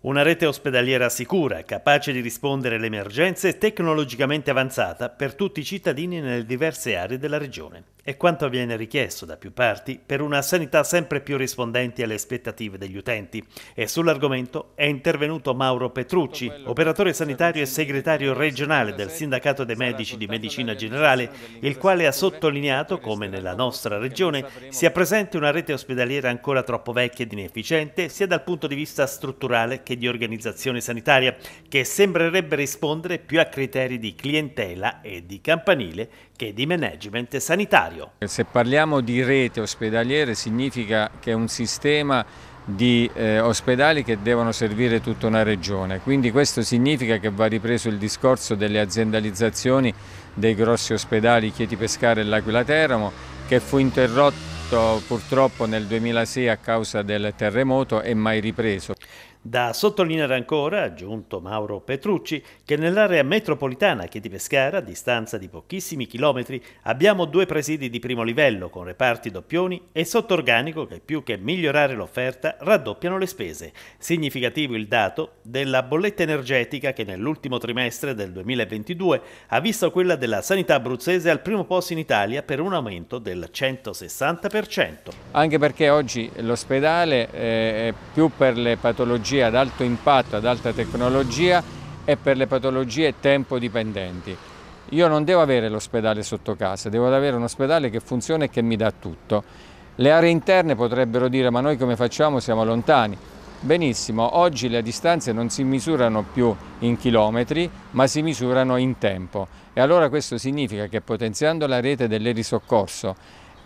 Una rete ospedaliera sicura, capace di rispondere alle emergenze, e tecnologicamente avanzata per tutti i cittadini nelle diverse aree della regione è quanto viene richiesto da più parti per una sanità sempre più rispondente alle aspettative degli utenti. E sull'argomento è intervenuto Mauro Petrucci, operatore sanitario e segretario regionale del Sindacato dei Medici di Medicina Generale, il quale ha sottolineato come nella nostra regione sia presente una rete ospedaliera ancora troppo vecchia ed inefficiente sia dal punto di vista strutturale che di organizzazione sanitaria, che sembrerebbe rispondere più a criteri di clientela e di campanile che di management sanitario sanitario. Se parliamo di rete ospedaliere significa che è un sistema di eh, ospedali che devono servire tutta una regione, quindi questo significa che va ripreso il discorso delle aziendalizzazioni dei grossi ospedali Chieti Pescare e L'Aquila Teramo che fu interrotto purtroppo nel 2006 a causa del terremoto e mai ripreso. Da sottolineare ancora, aggiunto Mauro Petrucci, che nell'area metropolitana che di Pescara, a distanza di pochissimi chilometri, abbiamo due presidi di primo livello con reparti doppioni e sottorganico che più che migliorare l'offerta raddoppiano le spese. Significativo il dato della bolletta energetica che nell'ultimo trimestre del 2022 ha visto quella della sanità abruzzese al primo posto in Italia per un aumento del 160%. Anche perché oggi l'ospedale eh, è più per le patologie patologie ad alto impatto, ad alta tecnologia e per le patologie tempo dipendenti. Io non devo avere l'ospedale sotto casa, devo avere un ospedale che funziona e che mi dà tutto. Le aree interne potrebbero dire ma noi come facciamo? Siamo lontani. Benissimo, oggi le distanze non si misurano più in chilometri, ma si misurano in tempo. E allora questo significa che potenziando la rete dell'erisoccorso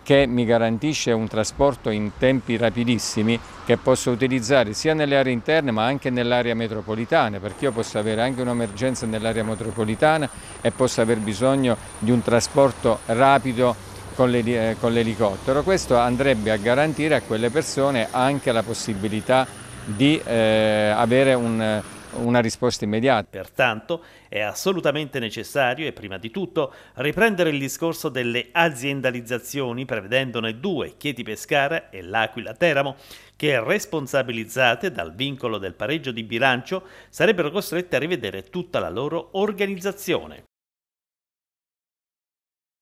che mi garantisce un trasporto in tempi rapidissimi che posso utilizzare sia nelle aree interne ma anche nell'area metropolitana perché io posso avere anche un'emergenza nell'area metropolitana e posso aver bisogno di un trasporto rapido con eh, l'elicottero. Questo andrebbe a garantire a quelle persone anche la possibilità di eh, avere un una risposta immediata. Pertanto è assolutamente necessario e prima di tutto riprendere il discorso delle aziendalizzazioni prevedendone due, Chieti Pescara e L'Aquila Teramo, che responsabilizzate dal vincolo del pareggio di bilancio sarebbero costrette a rivedere tutta la loro organizzazione.